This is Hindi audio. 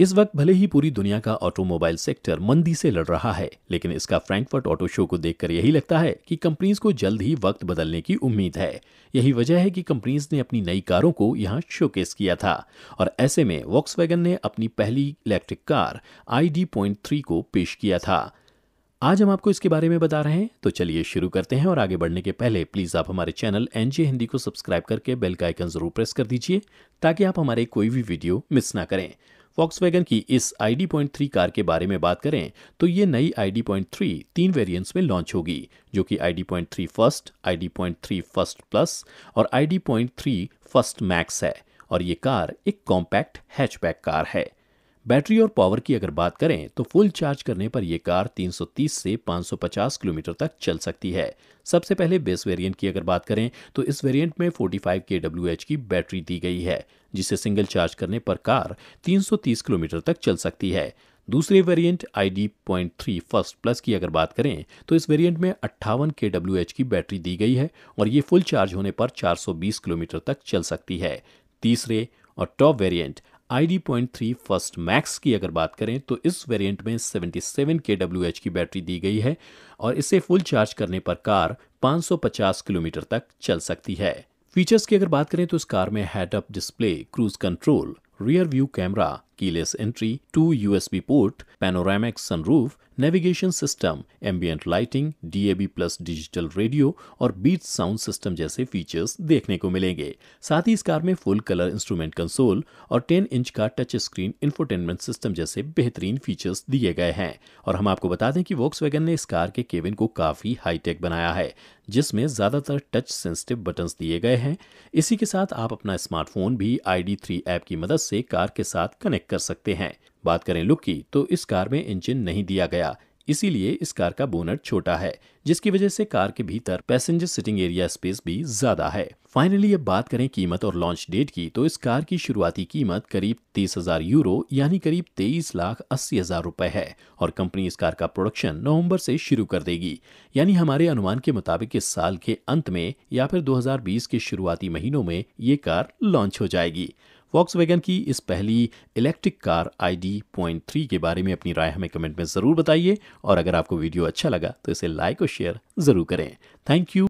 इस वक्त भले ही पूरी दुनिया का ऑटोमोबाइल सेक्टर मंदी से लड़ रहा है लेकिन इसका फ्रैंकफर्ट ऑटो शो को देखकर यही लगता है कि कंपनीज को जल्द ही वक्त बदलने की उम्मीद है यही वजह है कि कंपनीज ने अपनी नई कारों को यहाँ शोकेस किया था और ऐसे में वॉक्स ने अपनी पहली electric car I D point three को पेश किया था आज हम आपको इसके बारे में बता रहे हैं तो चलिए शुरू करते हैं और आगे बढ़ने के पहले प्लीज़ आप हमारे चैनल एनजे हिंदी को सब्सक्राइब करके बेल का आइकन जरूर प्रेस कर दीजिए ताकि आप हमारे कोई भी वीडियो मिस ना करें वॉक्सवैगन की इस आई डी कार के बारे में बात करें तो ये नई आई डी पॉइंट थ्री तीन वेरियंट्स में लॉन्च होगी जो कि I D point three first I D point three first plus और I D point three first max है और ये कार एक कॉम्पैक्ट हैचबैक कार है बैटरी और पावर की अगर बात करें तो फुल चार्ज करने पर यह कार 330 से 550 किलोमीटर तक चल सकती है सबसे पहले बेस वेरिएंट की अगर बात करें तो इस वेरिएंट में 45 के डब्ल्यू की बैटरी दी गई है जिसे सिंगल चार्ज करने पर कार 330 किलोमीटर तक चल सकती है दूसरे variant I D point three first plus की अगर बात करें तो इस वेरिएंट में अट्ठावन के डब्ल्यू की बैटरी दी गई है और ये फुल चार्ज होने पर 420 किलोमीटर तक चल सकती है तीसरे और top variant I D point three first max की अगर बात करें तो इस वेरिएंट में 77 के डब्ल्यू एच की बैटरी दी गई है और इसे फुल चार्ज करने पर कार 550 किलोमीटर तक चल सकती है फीचर्स की अगर बात करें तो इस कार में head up display cruise control rear view camera keyless entry, two USB port, panoramic sunroof, navigation system, ambient lighting, DAB plus digital radio और बीट साउंड सिस्टम जैसे features देखने को मिलेंगे साथ ही इस कार में फुल कलर इंस्ट्रूमेंट console और 10 इंच का टच स्क्रीन infotainment सिस्टम जैसे बेहतरीन features दिए गए हैं और हम आपको बता दें कि वॉक्स ने इस कार के केबिन को काफी हाईटेक बनाया है जिसमें ज़्यादातर टच सेंसिटिव बटन्स दिए गए हैं इसी के साथ आप अपना स्मार्टफोन भी आई डी ऐप की मदद से कार के साथ कनेक्ट कर सकते हैं बात करें लुक की तो इस कार में इंजन नहीं दिया गया इसीलिए इस कार का बोनट छोटा है जिसकी वजह से कार के भीतर पैसेंजर सिटिंग एरिया स्पेस भी ज्यादा है फाइनली अब बात करें कीमत और लॉन्च डेट की तो इस कार की शुरुआती कीमत करीब तीस हजार यूरो यानी करीब तेईस लाख अस्सी हजार रूपए है और कंपनी इस कार का प्रोडक्शन नवंबर से शुरू कर देगी यानी हमारे अनुमान के मुताबिक इस साल के अंत में या फिर 2020 के शुरुआती महीनों में ये कार लॉन्च हो जाएगी वॉक्स की इस पहली electric car I D point three के बारे में अपनी राय हमें कमेंट में ज़रूर बताइए और अगर आपको वीडियो अच्छा लगा तो इसे लाइक और शेयर ज़रूर करें थैंक यू